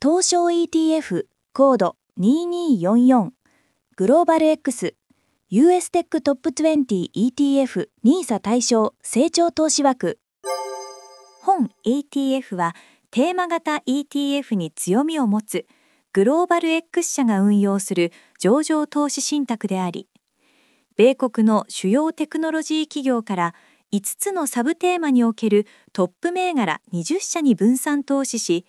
東証 ETF コード2244グローバル X US テックトップ 20ETF NISA 対象成長投資枠本 ETF はテーマ型 ETF に強みを持つグローバル X 社が運用する上場投資信託であり米国の主要テクノロジー企業から5つのサブテーマにおけるトップ銘柄20社に分散投資し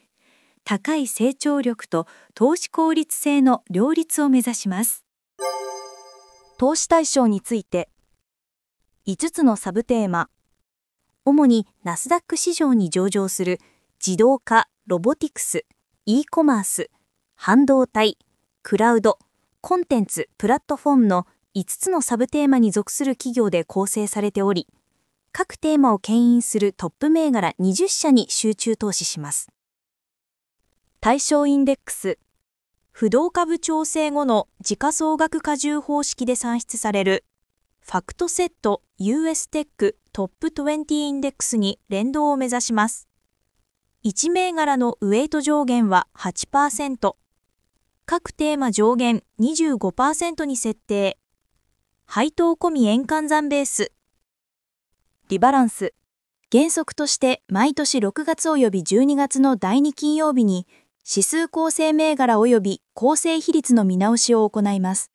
高い成長力と投資効率性の両立を目指します投資対象について5つのサブテーマ主にナスダック市場に上場する自動化ロボティクス e コマース半導体クラウドコンテンツプラットフォームの5つのサブテーマに属する企業で構成されており各テーマを牽引するトップ銘柄20社に集中投資します。対象インデックス不動株調整後の時価総額加重方式で算出されるファクトセット US テックトップ20インデックスに連動を目指します。1銘柄のウェイト上限は8%、各テーマ上限25%に設定、配当込み円換算ベース、リバランス。原則として毎年6月及び12月の第2金曜日に指数構成銘柄及び構成比率の見直しを行います。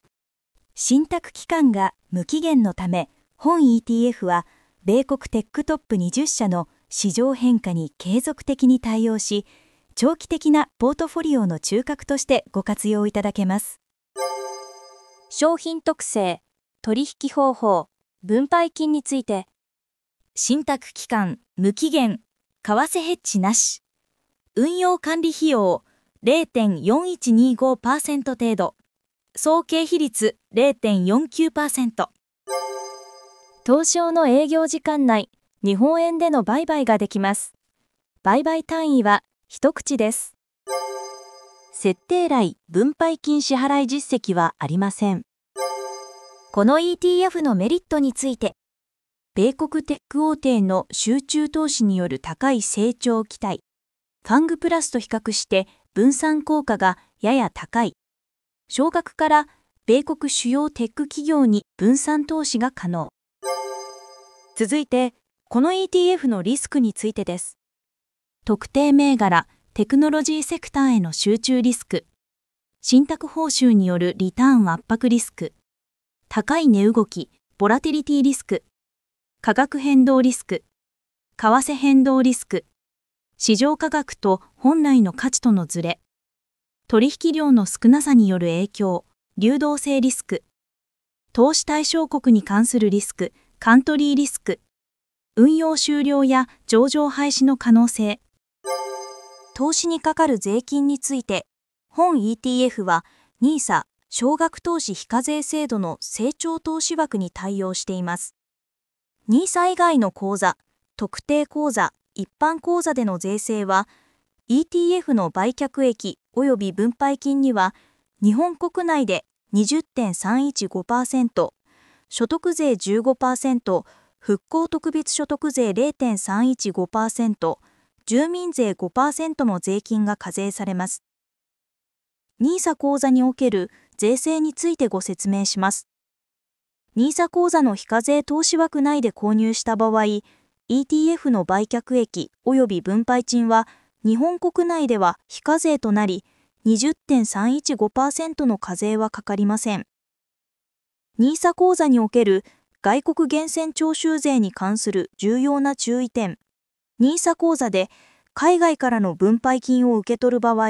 信託期間が無期限のため、本 ETF は米国テックトップ20社の市場変化に継続的に対応し、長期的なポートフォリオの中核としてご活用いただけます。商品特性、取引方法、分配金について、信託期間、無期限、為替ヘッジなし。運用管理費用0.4125%程度、総経費率0.49%。東証の営業時間内、日本円での売買ができます。売買単位は一口です。設定来分配金支払い実績はありません。この ETF のメリットについて、米国テック大手の集中投資による高い成長期待、ファングプラスと比較して分散効果がやや高い。少額から米国主要テック企業に分散投資が可能。続いて、この ETF のリスクについてです。特定銘柄、テクノロジーセクターへの集中リスク。信託報酬によるリターン圧迫リスク。高い値動き、ボラティリティリスク。価格変動リスク。為替変動リスク。市場価格と本来の価値とのズレ、取引量の少なさによる影響、流動性リスク、投資対象国に関するリスク、カントリーリスク、運用終了や上場廃止の可能性、投資にかかる税金について、本 ETF は NISA 少額投資非課税制度の成長投資枠に対応しています。NISA 以外の口座、特定口座、一般口座での税制は ETF の売却益及び分配金には日本国内で20.315%所得税15%復興特別所得税0.315%住民税5%の税金が課税されます NISA 口座における税制についてご説明します NISA 口座の非課税投資枠内で購入した場合 ETF の売却益及び分配賃は日本国内では非課税となり20.315%の課税はかかりません NISA 口座における外国源泉徴収税に関する重要な注意点 NISA 口座で海外からの分配金を受け取る場合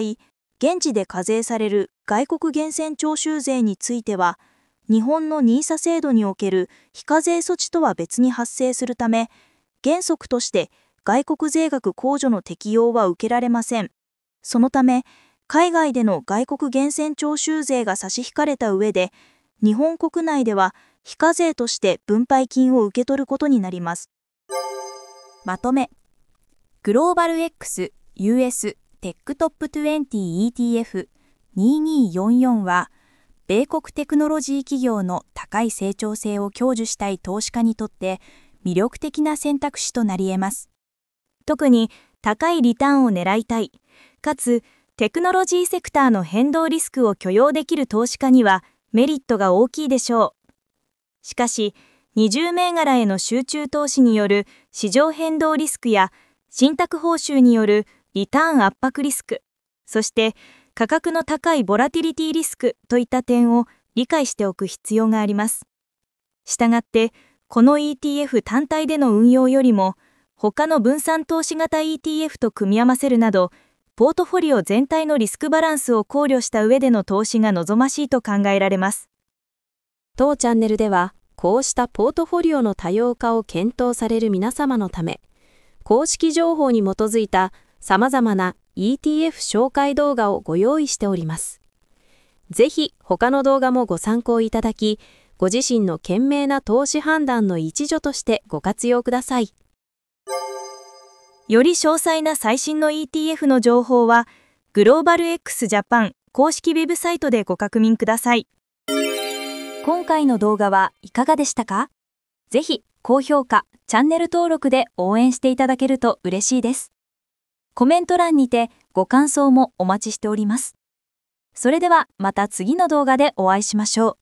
現地で課税される外国源泉徴収税については日本の NISA 制度における非課税措置とは別に発生するため原則として外国税額控除の適用は受けられません。そのため、海外での外国源泉徴収税が差し引かれた上で、日本国内では非課税として分配金を受け取ることになります。まとめ、グローバル X US テックトップ 20ETF2244 は、米国テクノロジー企業の高い成長性を享受したい投資家にとって、魅力的な選択肢となり得ます。特に高いリターンを狙いたい、かつテクノロジーセクターの変動リスクを許容できる投資家にはメリットが大きいでしょう。しかし、20銘柄への集中投資による市場変動リスクや信託報酬によるリターン圧迫リスク、そして価格の高いボラティリティリスクといった点を理解しておく必要があります。したがって、この ETF 単体での運用よりも、他の分散投資型 ETF と組み合わせるなど、ポートフォリオ全体のリスクバランスを考慮した上での投資が望ましいと考えられます。当チャンネルでは、こうしたポートフォリオの多様化を検討される皆様のため、公式情報に基づいた様々な ETF 紹介動画をご用意しております。ぜひ他の動画もご参考いただき、ご自身の賢明な投資判断の一助としてご活用ください。より詳細な最新の ETF の情報は、グローバル X ジャパン公式ウェブサイトでご確認ください。今回の動画はいかがでしたかぜひ高評価、チャンネル登録で応援していただけると嬉しいです。コメント欄にてご感想もお待ちしております。それではまた次の動画でお会いしましょう。